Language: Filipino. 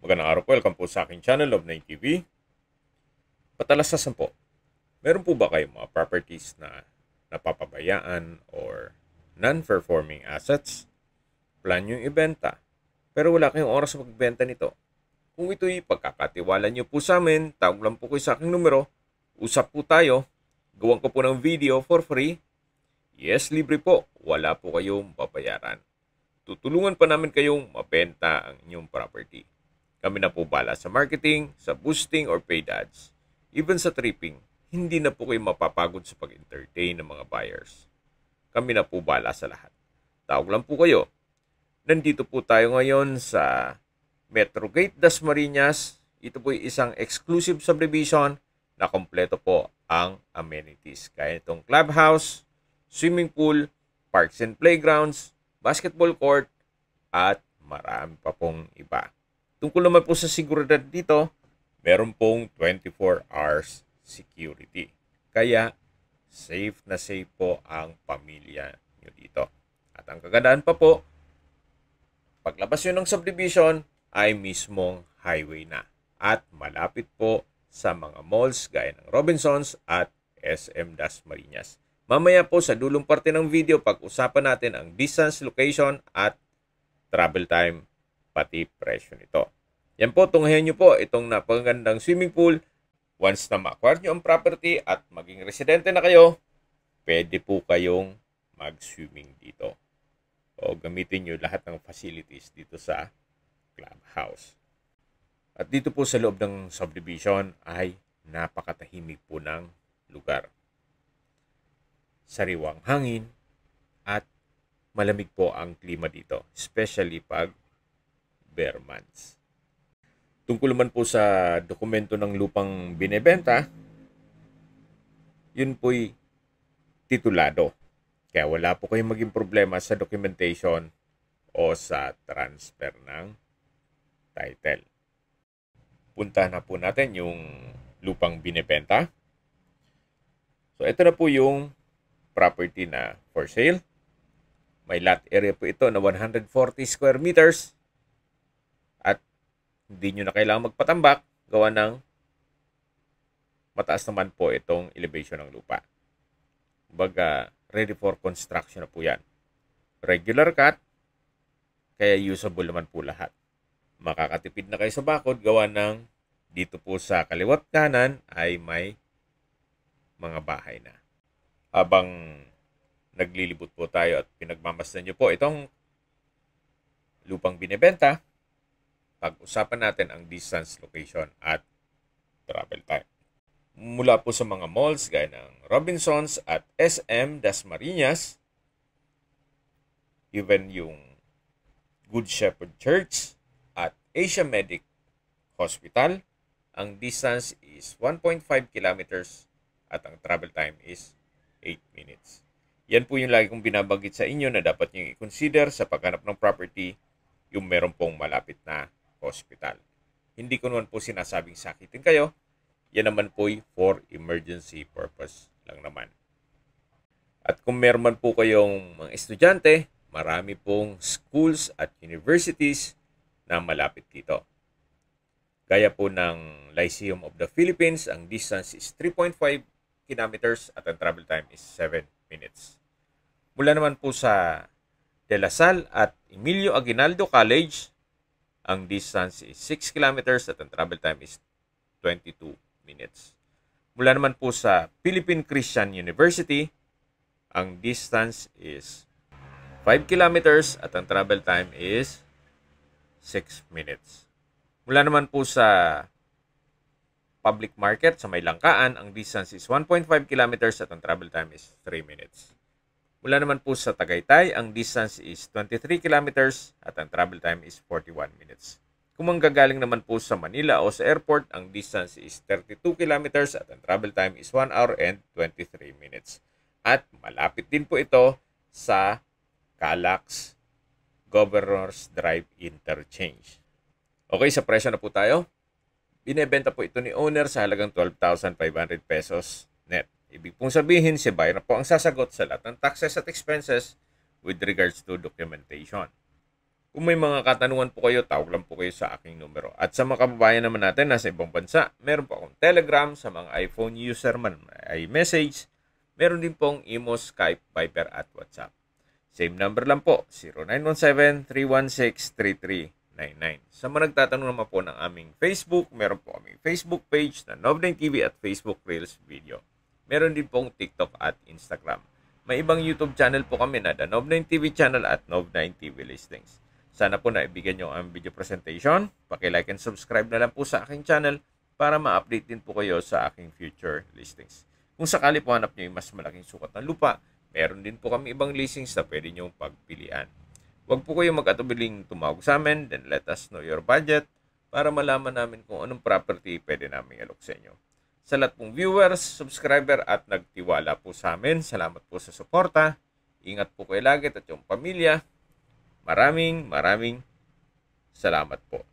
Magandang araw po. Welcome po sa akin channel of 9 TV. Patalas po. Meron po ba kayong mga properties na napapabayaan or non-performing assets? Plan yung ibenta. Pero wala kayong oras sa pagbenta nito. Kung ito'y pagkakatiwala nyo po sa amin, tawag lang po kayo sa aking numero. Usap po tayo. Gawan ko po ng video for free. Yes, libre po. Wala po kayong babayaran. Tutulungan pa namin kayong mabenta ang inyong property. Kami na po bala sa marketing, sa boosting or paid ads. Even sa tripping, hindi na po kayo mapapagod sa pag-entertain ng mga buyers. Kami na po bala sa lahat. Tawag lang po kayo. Nandito po tayo ngayon sa Metrogate Dasmariñas. Ito po isang exclusive subdivision na kompleto po ang amenities. Kaya itong clubhouse, swimming pool, parks and playgrounds, basketball court, at marami pa pong iba. Tungkol naman po sa seguridad dito, meron pong 24 hours security. Kaya safe na safe po ang pamilya nyo dito. At ang kagandaan pa po, paglabas nyo ng subdivision ay mismong highway na at malapit po sa mga malls gaya ng Robinsons at SM Das Marinas. Mamaya po sa dulong parte ng video, pag-usapan natin ang distance, location at travel time pati presyo nito. Yan po, tunghayan nyo po itong napakagandang swimming pool. Once na ma-acquire nyo ang property at maging residente na kayo, pwede po kayong mag-swimming dito. O gamitin nyo lahat ng facilities dito sa clubhouse. At dito po sa loob ng subdivision ay napakatahimik po ng lugar. Sariwang hangin at malamig po ang klima dito, especially pag per Tungkol man po sa dokumento ng lupang binebenta, yun po'y titulado. Kaya wala po kayong maging problema sa documentation o sa transfer ng title. Punta na po natin yung lupang binebenta. So ito na po yung property na for sale. May lot area po ito na 140 square meters. Hindi nyo na kailangan magpatambak gawa ng mataas naman po itong elevation ng lupa. Baga, ready for construction na po yan. Regular cut, kaya usable naman po lahat. Makakatipid na kayo sa bakod gawa ng dito po sa kaliwat kanan ay may mga bahay na. Habang naglilibot po tayo at pinagmamasdan nyo po itong lupang binebenta, pag-usapan natin ang distance, location, at travel time. Mula po sa mga malls gaya ng Robinsons at SM Dasmariñas, even yung Good Shepherd Church at Asia Medic Hospital, ang distance is 1.5 kilometers at ang travel time is 8 minutes. Yan po yung lagi kong binabagit sa inyo na dapat nyo i-consider sa paghanap ng property yung meron pong malapit na hospital. Hindi ko naman po sinasabing sakitin kayo. Yan naman po for emergency purpose lang naman. At kung meron man po kayong mga estudyante, marami pong schools at universities na malapit dito. Gaya po ng Lyceum of the Philippines, ang distance is 3.5 kilometers at ang travel time is 7 minutes. Mula naman po sa De La Salle at Emilio Aguinaldo College, ang distance is 6 kilometers at ang travel time is 22 minutes. Mula naman po sa Philippine Christian University, ang distance is 5 kilometers at ang travel time is 6 minutes. Mula naman po sa public market sa Maylangkaan, ang distance is 1.5 kilometers at ang travel time is 3 minutes. Mula naman po sa Tagaytay, ang distance is 23 kilometers at ang travel time is 41 minutes. Kung manggagaling naman po sa Manila o sa airport, ang distance is 32 kilometers at ang travel time is 1 hour and 23 minutes. At malapit din po ito sa Calax Governor's Drive Interchange. Okay, sa presyo na po tayo. Binebenta po ito ni owner sa halagang 12,500 pesos Ibig pong sabihin, si buyer po ang sasagot sa lahat ng taxes at expenses with regards to documentation. Kung may mga katanungan po kayo, tawag lang po kayo sa aking numero. At sa mga kababayan naman natin nasa ibang bansa, meron po akong Telegram sa mga iPhone user man ay message. Meron din pong imo, Skype, Viber at WhatsApp. Same number lang po, 0917-316-3399. Sa mga nagtatanong naman po ng aming Facebook, meron po aming Facebook page na Nobling TV at Facebook Reels Video. Meron din pong TikTok at Instagram. May ibang YouTube channel po kami na The Nob9 TV channel at Nob9 TV listings. Sana po naibigan nyo ang video presentation. Pakilike and subscribe na lang po sa aking channel para ma-update din po kayo sa aking future listings. Kung sakali po hanap nyo yung mas malaking sukat ng lupa, meron din po kami ibang listings na pwede nyo pagpilian. Huwag po kayong mag-atubiling tumawag sa amin, then let us know your budget para malaman namin kung anong property pwede namin alok sa inyo sa lahat pong viewers, subscriber at nagtiwala po sa amin. Salamat po sa suporta. Ingat po kayo lagi at yung pamilya. Maraming maraming salamat po.